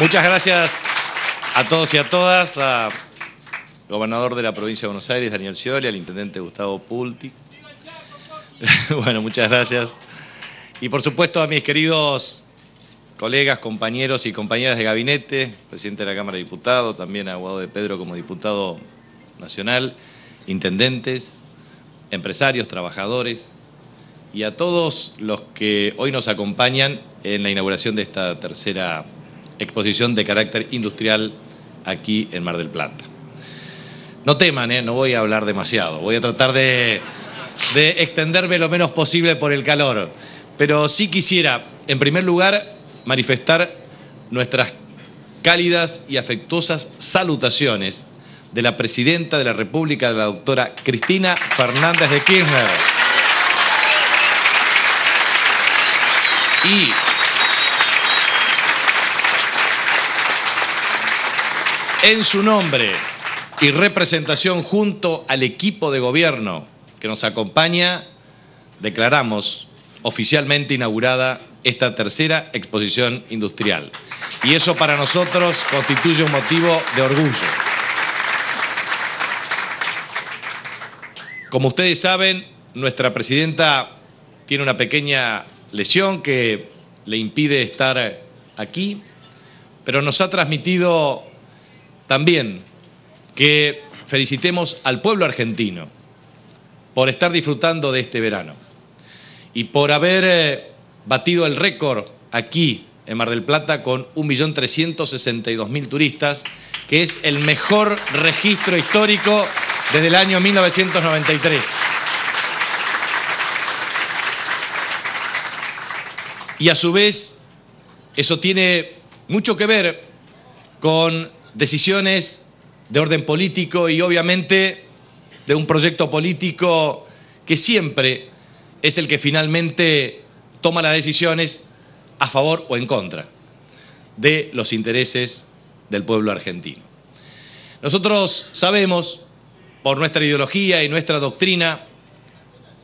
Muchas gracias a todos y a todas, al gobernador de la provincia de Buenos Aires, Daniel Scioli, al intendente Gustavo Pulti. bueno, muchas gracias. Y por supuesto a mis queridos colegas, compañeros y compañeras de gabinete, presidente de la Cámara de Diputados, también a Guado de Pedro como diputado nacional, intendentes, empresarios, trabajadores y a todos los que hoy nos acompañan en la inauguración de esta tercera exposición de carácter industrial aquí en Mar del Plata. No teman, ¿eh? no voy a hablar demasiado, voy a tratar de, extenderme lo menos posible por el calor, pero sí quisiera, en primer lugar, manifestar nuestras cálidas y afectuosas salutaciones de la Presidenta de la República, la doctora Cristina Fernández de Kirchner. Y en su nombre y representación junto al equipo de gobierno que nos acompaña, declaramos oficialmente inaugurada esta tercera exposición industrial. Y eso para nosotros constituye un motivo de orgullo. Como ustedes saben, nuestra presidenta tiene una pequeña lesión que le impide estar aquí, pero nos ha transmitido también que felicitemos al pueblo argentino por estar disfrutando de este verano y por haber eh, batido el récord aquí en Mar del Plata con 1.362.000 turistas, que es el mejor registro histórico desde el año 1993. Y a su vez, eso tiene mucho que ver con decisiones de orden político y obviamente de un proyecto político que siempre es el que finalmente toma las decisiones a favor o en contra de los intereses del pueblo argentino. Nosotros sabemos, por nuestra ideología y nuestra doctrina,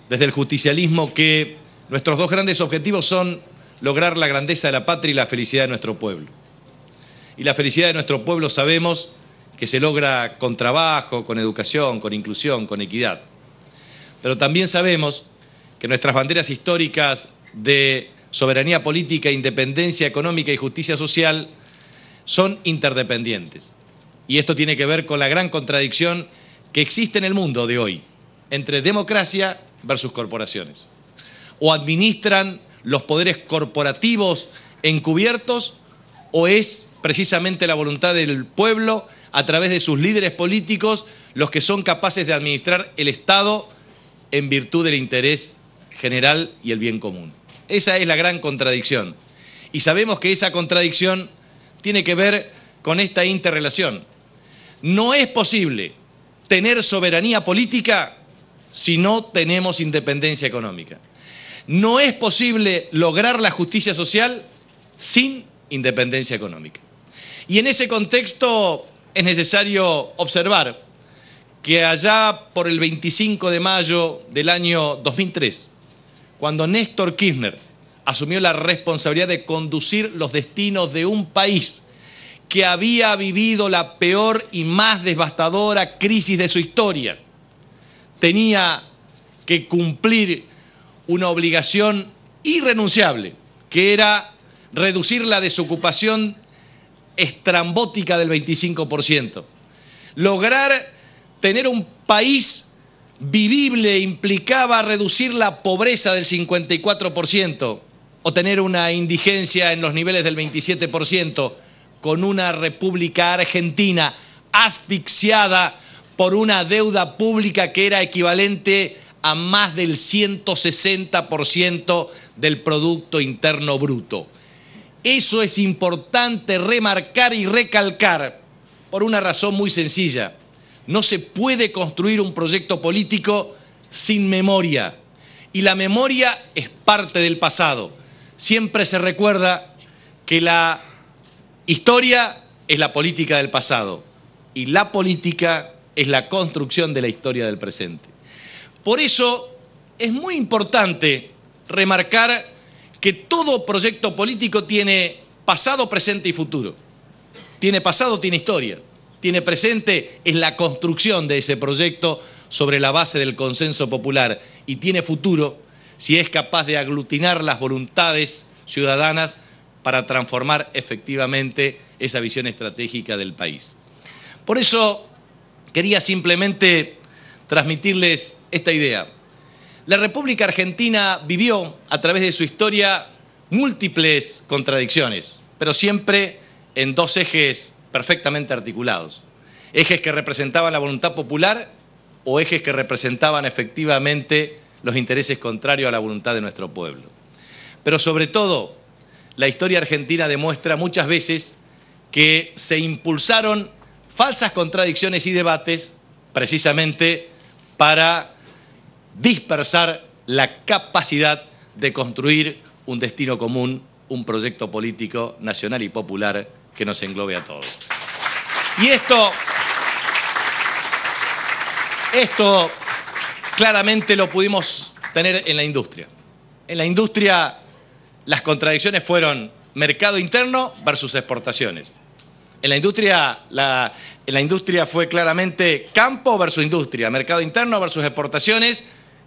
desde el justicialismo, que nuestros dos grandes objetivos son lograr la grandeza de la patria y la felicidad de nuestro pueblo y la felicidad de nuestro pueblo sabemos que se logra con trabajo, con educación, con inclusión, con equidad. Pero también sabemos que nuestras banderas históricas de soberanía política, independencia económica y justicia social son interdependientes. Y esto tiene que ver con la gran contradicción que existe en el mundo de hoy entre democracia versus corporaciones. O administran los poderes corporativos encubiertos o es precisamente la voluntad del pueblo a través de sus líderes políticos, los que son capaces de administrar el Estado en virtud del interés general y el bien común. Esa es la gran contradicción. Y sabemos que esa contradicción tiene que ver con esta interrelación. No es posible tener soberanía política si no tenemos independencia económica. No es posible lograr la justicia social sin independencia económica. Y en ese contexto es necesario observar que allá por el 25 de mayo del año 2003, cuando Néstor Kirchner asumió la responsabilidad de conducir los destinos de un país que había vivido la peor y más devastadora crisis de su historia, tenía que cumplir una obligación irrenunciable, que era reducir la desocupación estrambótica del 25%. Lograr tener un país vivible implicaba reducir la pobreza del 54% o tener una indigencia en los niveles del 27% con una república argentina asfixiada por una deuda pública que era equivalente a más del 160% del Producto Interno Bruto. Eso es importante remarcar y recalcar por una razón muy sencilla. No se puede construir un proyecto político sin memoria. Y la memoria es parte del pasado. Siempre se recuerda que la historia es la política del pasado y la política es la construcción de la historia del presente. Por eso es muy importante remarcar que todo proyecto político tiene pasado, presente y futuro. Tiene pasado, tiene historia. Tiene presente en la construcción de ese proyecto sobre la base del consenso popular y tiene futuro si es capaz de aglutinar las voluntades ciudadanas para transformar efectivamente esa visión estratégica del país. Por eso quería simplemente transmitirles esta idea. La República Argentina vivió a través de su historia múltiples contradicciones, pero siempre en dos ejes perfectamente articulados. Ejes que representaban la voluntad popular o ejes que representaban efectivamente los intereses contrarios a la voluntad de nuestro pueblo. Pero sobre todo, la historia argentina demuestra muchas veces que se impulsaron falsas contradicciones y debates precisamente para dispersar la capacidad de construir un destino común, un proyecto político nacional y popular que nos englobe a todos. Y esto, esto claramente lo pudimos tener en la industria. En la industria las contradicciones fueron mercado interno versus exportaciones. En la industria, en la industria fue claramente campo versus industria, mercado interno versus exportaciones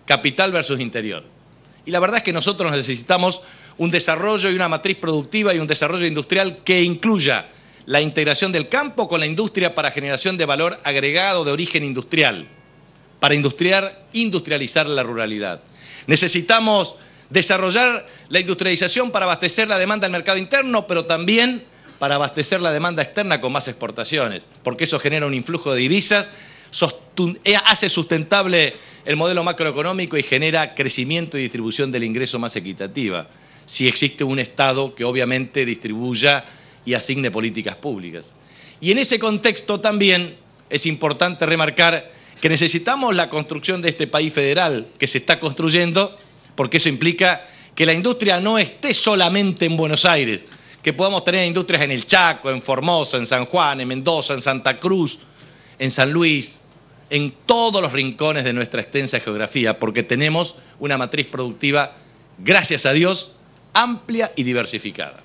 capital versus interior. Y la verdad es que nosotros necesitamos un desarrollo y una matriz productiva y un desarrollo industrial que incluya la integración del campo con la industria para generación de valor agregado de origen industrial, para industrializar la ruralidad. Necesitamos desarrollar la industrialización para abastecer la demanda del mercado interno, pero también para abastecer la demanda externa con más exportaciones, porque eso genera un influjo de divisas eh, hace sustentable el modelo macroeconómico y genera crecimiento y distribución del ingreso más equitativa, si existe un Estado que obviamente distribuya y asigne políticas públicas. Y en ese contexto también es importante remarcar que necesitamos la construcción de este país federal que se está construyendo, porque eso implica que la industria no esté solamente en Buenos Aires, que podamos tener industrias en el Chaco, en Formosa, en San Juan, en Mendoza, en Santa Cruz, en San Luis, en todos los rincones de nuestra extensa geografía, porque tenemos una matriz productiva, gracias a Dios, amplia y diversificada.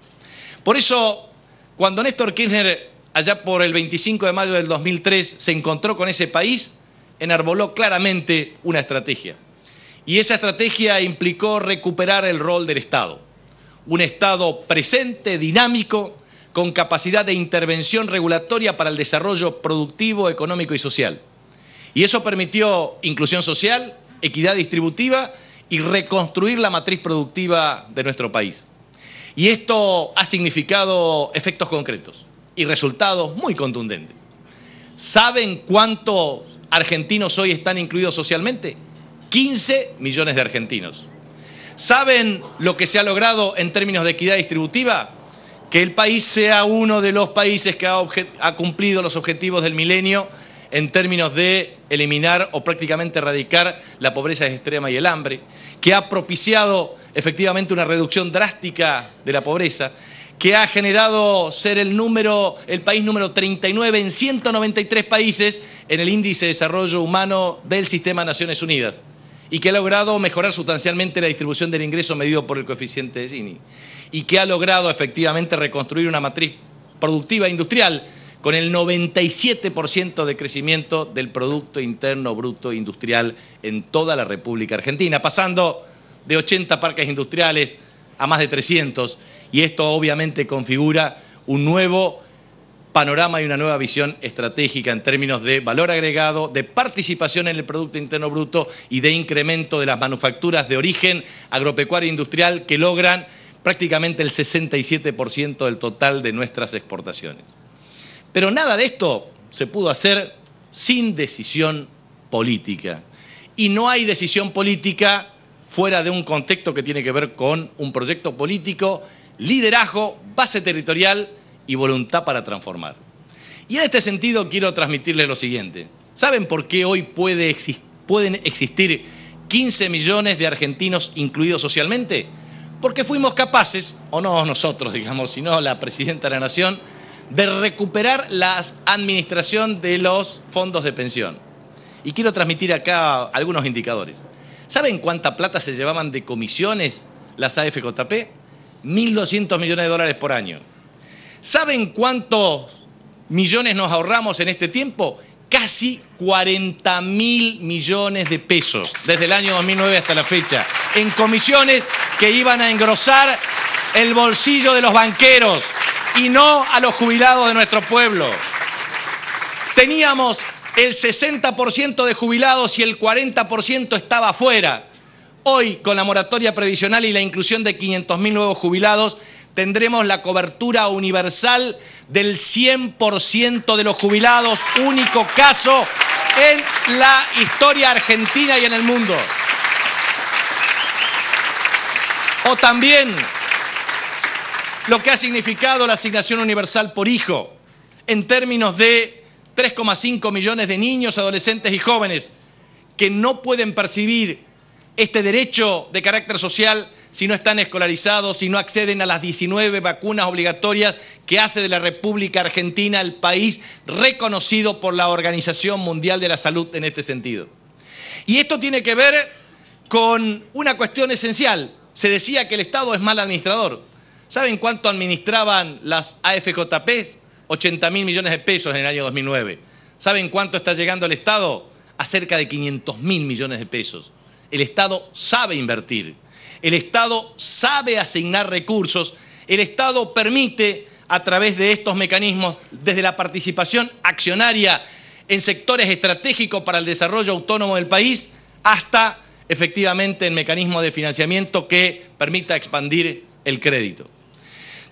Por eso, cuando Néstor Kirchner, allá por el 25 de mayo del 2003, se encontró con ese país, enarboló claramente una estrategia. Y esa estrategia implicó recuperar el rol del Estado. Un Estado presente, dinámico, con capacidad de intervención regulatoria para el desarrollo productivo, económico y social y eso permitió inclusión social, equidad distributiva y reconstruir la matriz productiva de nuestro país. Y esto ha significado efectos concretos y resultados muy contundentes. ¿Saben cuántos argentinos hoy están incluidos socialmente? 15 millones de argentinos. ¿Saben lo que se ha logrado en términos de equidad distributiva? Que el país sea uno de los países que ha, ha cumplido los objetivos del milenio en términos de eliminar o prácticamente erradicar la pobreza extrema y el hambre, que ha propiciado efectivamente una reducción drástica de la pobreza, que ha generado ser el número, país número 39 en 193 países en el índice de desarrollo humano del sistema Naciones Unidas y que ha logrado mejorar sustancialmente la distribución del ingreso medido por el coeficiente de Gini y que ha logrado efectivamente reconstruir una matriz productiva e industrial con el 97% de crecimiento del Producto Interno Bruto Industrial en toda la República Argentina, pasando de 80 parques industriales a más de 300, y esto obviamente configura un nuevo panorama y una nueva visión estratégica en términos de valor agregado, de participación en el Producto Interno Bruto y de incremento de las manufacturas de origen agropecuario industrial que logran prácticamente el 67% del total de nuestras exportaciones. Pero nada de esto se pudo hacer sin decisión política. Y no hay decisión política fuera de un contexto que tiene que ver con un proyecto político, liderazgo, base territorial y voluntad para transformar. Y en este sentido quiero transmitirles lo siguiente. ¿Saben por qué hoy pueden existir 15 millones de argentinos incluidos socialmente? Porque fuimos capaces, o no nosotros, digamos, sino la Presidenta de la Nación, de recuperar la administración de los fondos de pensión. Y quiero transmitir acá algunos indicadores. ¿Saben cuánta plata se llevaban de comisiones las AFJP? 1.200 millones de dólares por año. ¿Saben cuántos millones nos ahorramos en este tiempo? Casi 40 mil millones de pesos desde el año 2009 hasta la fecha, en comisiones que iban a engrosar el bolsillo de los banqueros, y no a los jubilados de nuestro pueblo. Teníamos el 60% de jubilados y el 40% estaba fuera, Hoy, con la moratoria previsional y la inclusión de 500.000 nuevos jubilados, tendremos la cobertura universal del 100% de los jubilados, único caso en la historia argentina y en el mundo. O también lo que ha significado la asignación universal por hijo en términos de 3,5 millones de niños, adolescentes y jóvenes que no pueden percibir este derecho de carácter social si no están escolarizados, si no acceden a las 19 vacunas obligatorias que hace de la República Argentina el país reconocido por la Organización Mundial de la Salud en este sentido. Y esto tiene que ver con una cuestión esencial. Se decía que el Estado es mal administrador. ¿Saben cuánto administraban las AFJP? 80 mil millones de pesos en el año 2009. ¿Saben cuánto está llegando el Estado? A cerca de 500 mil millones de pesos. El Estado sabe invertir. El Estado sabe asignar recursos. El Estado permite, a través de estos mecanismos, desde la participación accionaria en sectores estratégicos para el desarrollo autónomo del país, hasta efectivamente el mecanismo de financiamiento que permita expandir el crédito.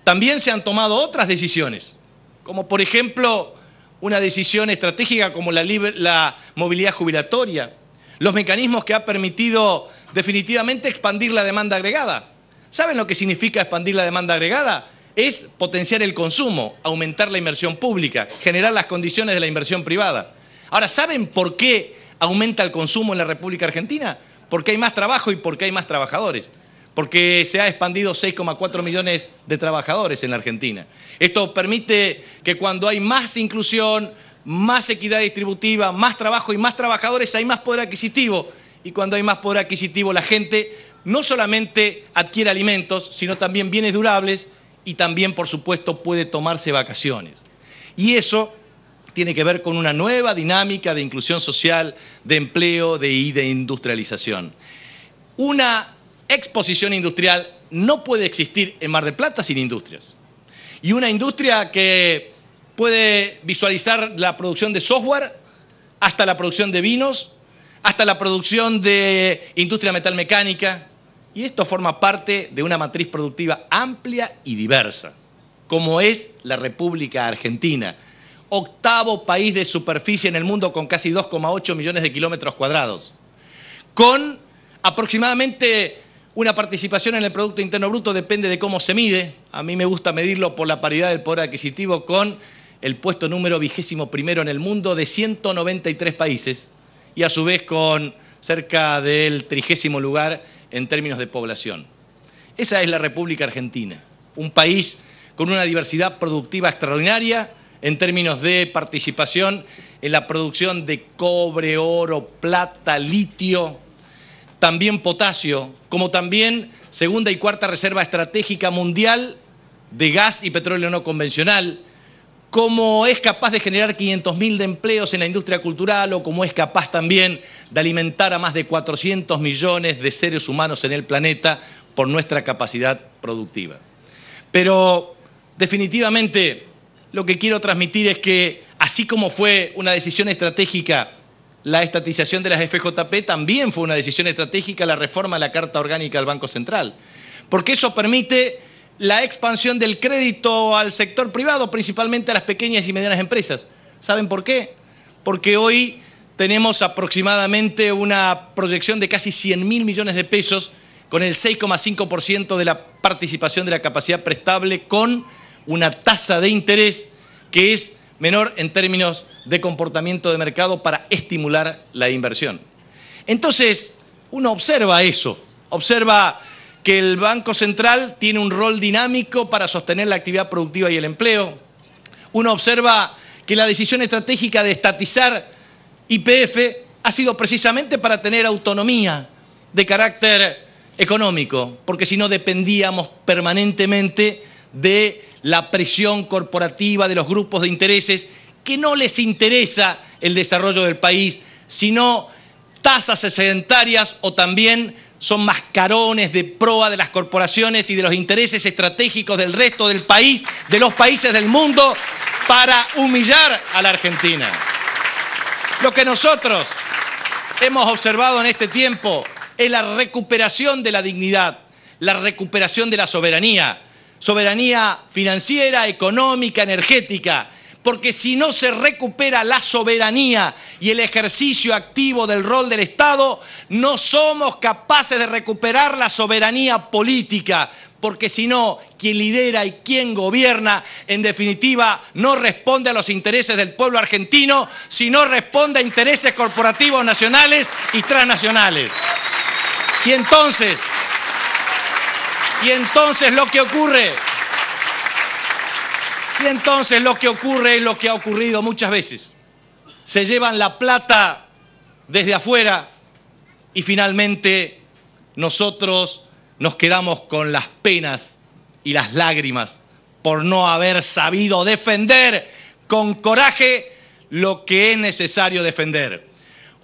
También se han tomado otras decisiones, como por ejemplo una decisión estratégica como la, la movilidad jubilatoria, los mecanismos que ha permitido definitivamente expandir la demanda agregada. ¿Saben lo que significa expandir la demanda agregada? Es potenciar el consumo, aumentar la inversión pública, generar las condiciones de la inversión privada. Ahora, ¿saben por qué aumenta el consumo en la República Argentina? Porque hay más trabajo y porque hay más trabajadores porque se ha expandido 6,4 millones de trabajadores en la Argentina. Esto permite que cuando hay más inclusión, más equidad distributiva, más trabajo y más trabajadores, hay más poder adquisitivo. Y cuando hay más poder adquisitivo, la gente no solamente adquiere alimentos, sino también bienes durables y también, por supuesto, puede tomarse vacaciones. Y eso tiene que ver con una nueva dinámica de inclusión social, de empleo y de industrialización. Una exposición industrial no puede existir en Mar de Plata sin industrias. Y una industria que puede visualizar la producción de software, hasta la producción de vinos, hasta la producción de industria metalmecánica. Y esto forma parte de una matriz productiva amplia y diversa, como es la República Argentina, octavo país de superficie en el mundo con casi 2,8 millones de kilómetros cuadrados, con aproximadamente una participación en el Producto Interno Bruto depende de cómo se mide. A mí me gusta medirlo por la paridad del poder adquisitivo con el puesto número vigésimo primero en el mundo de 193 países y a su vez con cerca del trigésimo lugar en términos de población. Esa es la República Argentina, un país con una diversidad productiva extraordinaria en términos de participación en la producción de cobre, oro, plata, litio, también potasio, como también segunda y cuarta reserva estratégica mundial de gas y petróleo no convencional, como es capaz de generar 500.000 de empleos en la industria cultural o como es capaz también de alimentar a más de 400 millones de seres humanos en el planeta por nuestra capacidad productiva. Pero definitivamente lo que quiero transmitir es que así como fue una decisión estratégica la estatización de las FJP también fue una decisión estratégica, la reforma a la Carta Orgánica del Banco Central, porque eso permite la expansión del crédito al sector privado, principalmente a las pequeñas y medianas empresas. ¿Saben por qué? Porque hoy tenemos aproximadamente una proyección de casi 100 mil millones de pesos con el 6,5% de la participación de la capacidad prestable con una tasa de interés que es menor en términos de comportamiento de mercado para estimular la inversión. Entonces, uno observa eso, observa que el Banco Central tiene un rol dinámico para sostener la actividad productiva y el empleo. Uno observa que la decisión estratégica de estatizar IPF ha sido precisamente para tener autonomía de carácter económico, porque si no dependíamos permanentemente de la presión corporativa, de los grupos de intereses, que no les interesa el desarrollo del país, sino tasas sedentarias o también son mascarones de proa de las corporaciones y de los intereses estratégicos del resto del país, de los países del mundo, para humillar a la Argentina. Lo que nosotros hemos observado en este tiempo es la recuperación de la dignidad, la recuperación de la soberanía, soberanía financiera, económica, energética, porque si no se recupera la soberanía y el ejercicio activo del rol del Estado, no somos capaces de recuperar la soberanía política, porque si no, quien lidera y quien gobierna, en definitiva, no responde a los intereses del pueblo argentino, sino responde a intereses corporativos nacionales y transnacionales. Y entonces, y entonces lo que ocurre, y entonces lo que ocurre es lo que ha ocurrido muchas veces. Se llevan la plata desde afuera y finalmente nosotros nos quedamos con las penas y las lágrimas por no haber sabido defender con coraje lo que es necesario defender.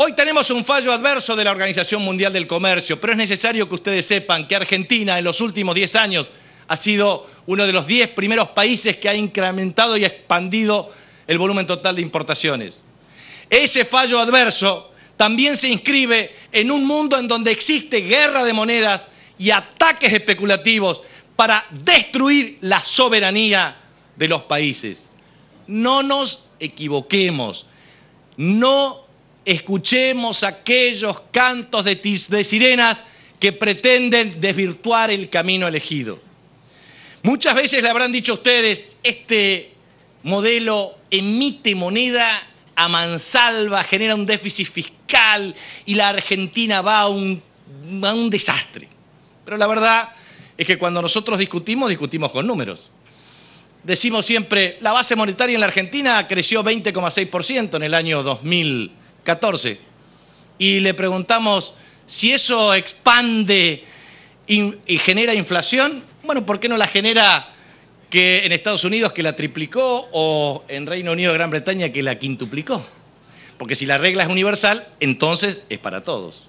Hoy tenemos un fallo adverso de la Organización Mundial del Comercio, pero es necesario que ustedes sepan que Argentina en los últimos 10 años ha sido uno de los 10 primeros países que ha incrementado y expandido el volumen total de importaciones. Ese fallo adverso también se inscribe en un mundo en donde existe guerra de monedas y ataques especulativos para destruir la soberanía de los países. No nos equivoquemos, no escuchemos aquellos cantos de, sirenas que pretenden desvirtuar el camino elegido. Muchas veces le habrán dicho ustedes, este modelo emite moneda a mansalva, genera un déficit fiscal y la Argentina va a un desastre. Pero la verdad es que cuando nosotros discutimos, discutimos con números. Decimos siempre, la base monetaria en la Argentina creció 20,6% en el año 2000. 14. Y le preguntamos si eso expande y genera inflación, bueno, ¿por qué no la genera que en Estados Unidos que la triplicó o en Reino Unido, Gran Bretaña que la quintuplicó? Porque si la regla es universal, entonces es para todos.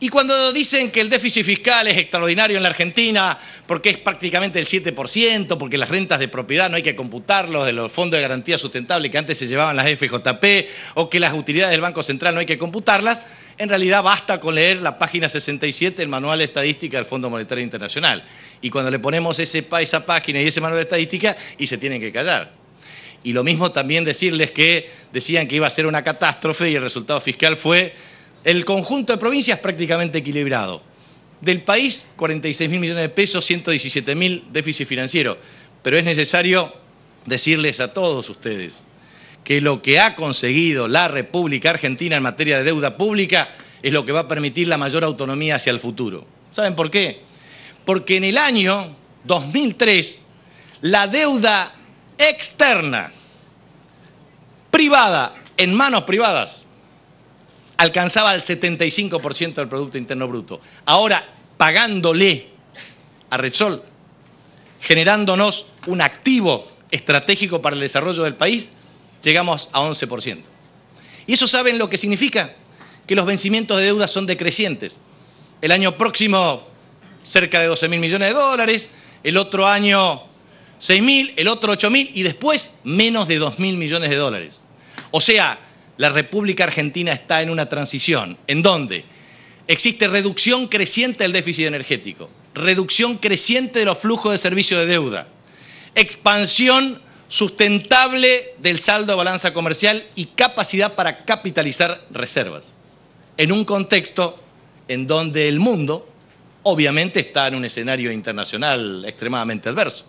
Y cuando dicen que el déficit fiscal es extraordinario en la Argentina, porque es prácticamente el 7%, porque las rentas de propiedad no hay que computarlos, de los fondos de garantía sustentable que antes se llevaban las FJP, o que las utilidades del Banco Central no hay que computarlas, en realidad basta con leer la página 67 del Manual de Estadística del Fondo Monetario Internacional. Y cuando le ponemos ese, esa página y ese manual de estadística, y se tienen que callar. Y lo mismo también decirles que decían que iba a ser una catástrofe y el resultado fiscal fue el conjunto de provincias prácticamente equilibrado. Del país, 46 mil millones de pesos, 117 mil déficit financiero. Pero es necesario decirles a todos ustedes que lo que ha conseguido la República Argentina en materia de deuda pública es lo que va a permitir la mayor autonomía hacia el futuro. ¿Saben por qué? Porque en el año 2003 la deuda externa privada en manos privadas alcanzaba el 75% del Producto Interno Bruto. Ahora, pagándole a Repsol, generándonos un activo estratégico para el desarrollo del país, llegamos a 11%. ¿Y eso saben lo que significa? Que los vencimientos de deuda son decrecientes. El año próximo, cerca de 12 mil millones de dólares, el otro año 6.000, el otro 8 mil y después menos de 2 mil millones de dólares. O sea, la República Argentina está en una transición. ¿En donde Existe reducción creciente del déficit energético, reducción creciente de los flujos de servicio de deuda, expansión sustentable del saldo de balanza comercial y capacidad para capitalizar reservas, en un contexto en donde el mundo obviamente está en un escenario internacional extremadamente adverso.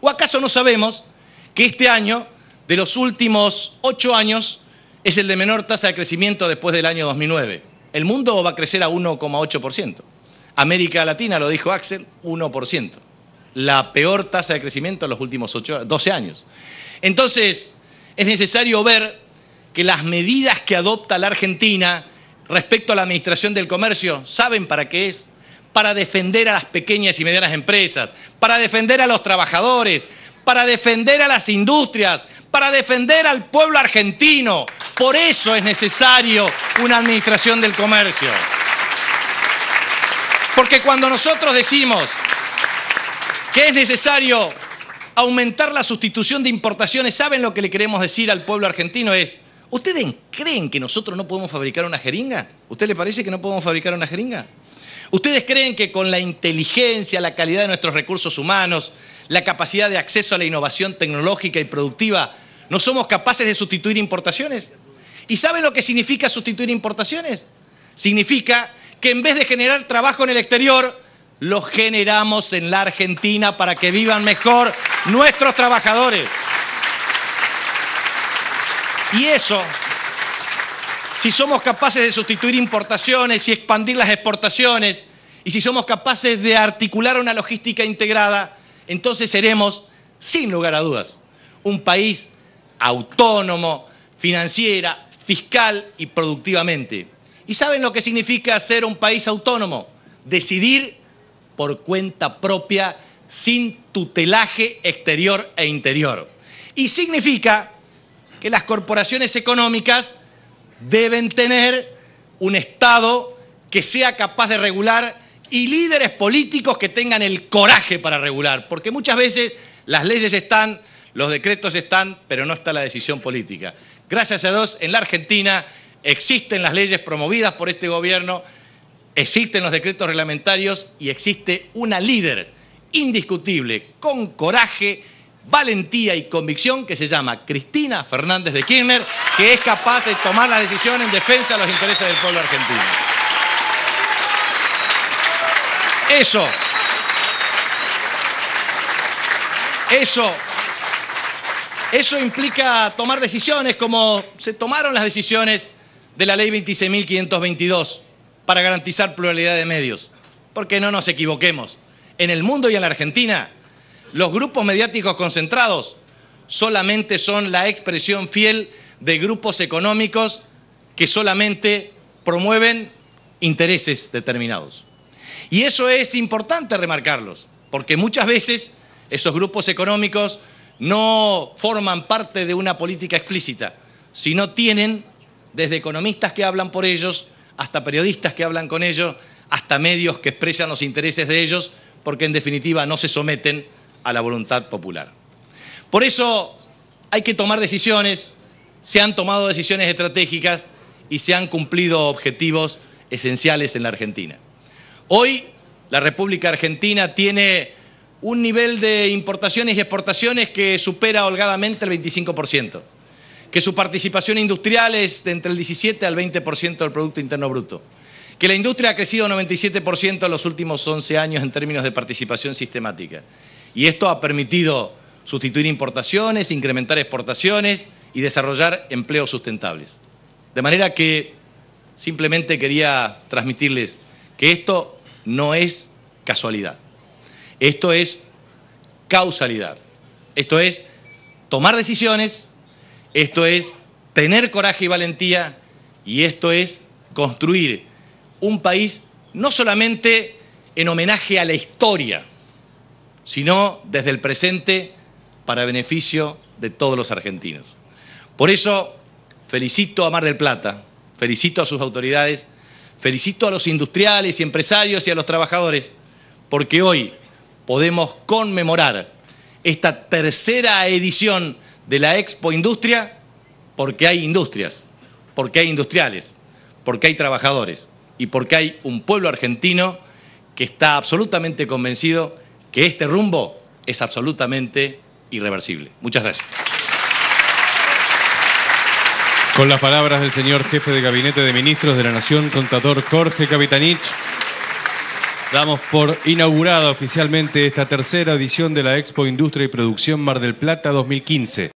¿O acaso no sabemos que este año, de los últimos ocho años, es el de menor tasa de crecimiento después del año 2009. El mundo va a crecer a 1,8%. América Latina, lo dijo Axel, 1%. La peor tasa de crecimiento en los últimos 8, 12 años. Entonces, es necesario ver que las medidas que adopta la Argentina respecto a la administración del comercio, ¿saben para qué es? Para defender a las pequeñas y medianas empresas, para defender a los trabajadores, para defender a las industrias, para defender al pueblo argentino. Por eso es necesario una administración del comercio. Porque cuando nosotros decimos que es necesario aumentar la sustitución de importaciones, ¿saben lo que le queremos decir al pueblo argentino? Es, ¿ustedes creen que nosotros no podemos fabricar una jeringa? ¿Usted le parece que no podemos fabricar una jeringa? ¿Ustedes creen que con la inteligencia, la calidad de nuestros recursos humanos, la capacidad de acceso a la innovación tecnológica y productiva, no somos capaces de sustituir importaciones. ¿Y saben lo que significa sustituir importaciones? Significa que en vez de generar trabajo en el exterior, lo generamos en la Argentina para que vivan mejor nuestros trabajadores. Y eso, si somos capaces de sustituir importaciones y expandir las exportaciones, y si somos capaces de articular una logística integrada, entonces seremos, sin lugar a dudas, un país autónomo, financiera, fiscal y productivamente. ¿Y saben lo que significa ser un país autónomo? Decidir por cuenta propia, sin tutelaje exterior e interior. Y significa que las corporaciones económicas deben tener un Estado que sea capaz de regular y líderes políticos que tengan el coraje para regular, porque muchas veces las leyes están, los decretos están, pero no está la decisión política. Gracias a Dios, en la Argentina existen las leyes promovidas por este gobierno, existen los decretos reglamentarios y existe una líder indiscutible, con coraje, valentía y convicción que se llama Cristina Fernández de Kirchner, que es capaz de tomar la decisión en defensa de los intereses del pueblo argentino. Eso. Eso. Eso implica tomar decisiones como se tomaron las decisiones de la ley 26.522 para garantizar pluralidad de medios. Porque no nos equivoquemos. En el mundo y en la Argentina, los grupos mediáticos concentrados solamente son la expresión fiel de grupos económicos que solamente promueven intereses determinados. Y eso es importante remarcarlos, porque muchas veces esos grupos económicos no forman parte de una política explícita, sino tienen, desde economistas que hablan por ellos, hasta periodistas que hablan con ellos, hasta medios que expresan los intereses de ellos, porque en definitiva no se someten a la voluntad popular. Por eso hay que tomar decisiones, se han tomado decisiones estratégicas y se han cumplido objetivos esenciales en la Argentina. Hoy la República Argentina tiene un nivel de importaciones y exportaciones que supera holgadamente el 25%, que su participación industrial es de entre el 17 al 20% del Producto Interno Bruto, que la industria ha crecido 97% en los últimos 11 años en términos de participación sistemática. Y esto ha permitido sustituir importaciones, incrementar exportaciones y desarrollar empleos sustentables. De manera que simplemente quería transmitirles que esto no es casualidad. Esto es causalidad. Esto es tomar decisiones, esto es tener coraje y valentía y esto es construir un país no solamente en homenaje a la historia, sino desde el presente para beneficio de todos los argentinos. Por eso felicito a Mar del Plata, felicito a sus autoridades Felicito a los industriales y empresarios y a los trabajadores, porque hoy podemos conmemorar esta tercera edición de la Expo Industria, porque hay industrias, porque hay industriales, porque hay trabajadores y porque hay un pueblo argentino que está absolutamente convencido que este rumbo es absolutamente irreversible. Muchas gracias. Con las palabras del señor jefe de gabinete de ministros de la Nación, contador Jorge Capitanich, damos por inaugurada oficialmente esta tercera edición de la Expo Industria y Producción Mar del Plata 2015.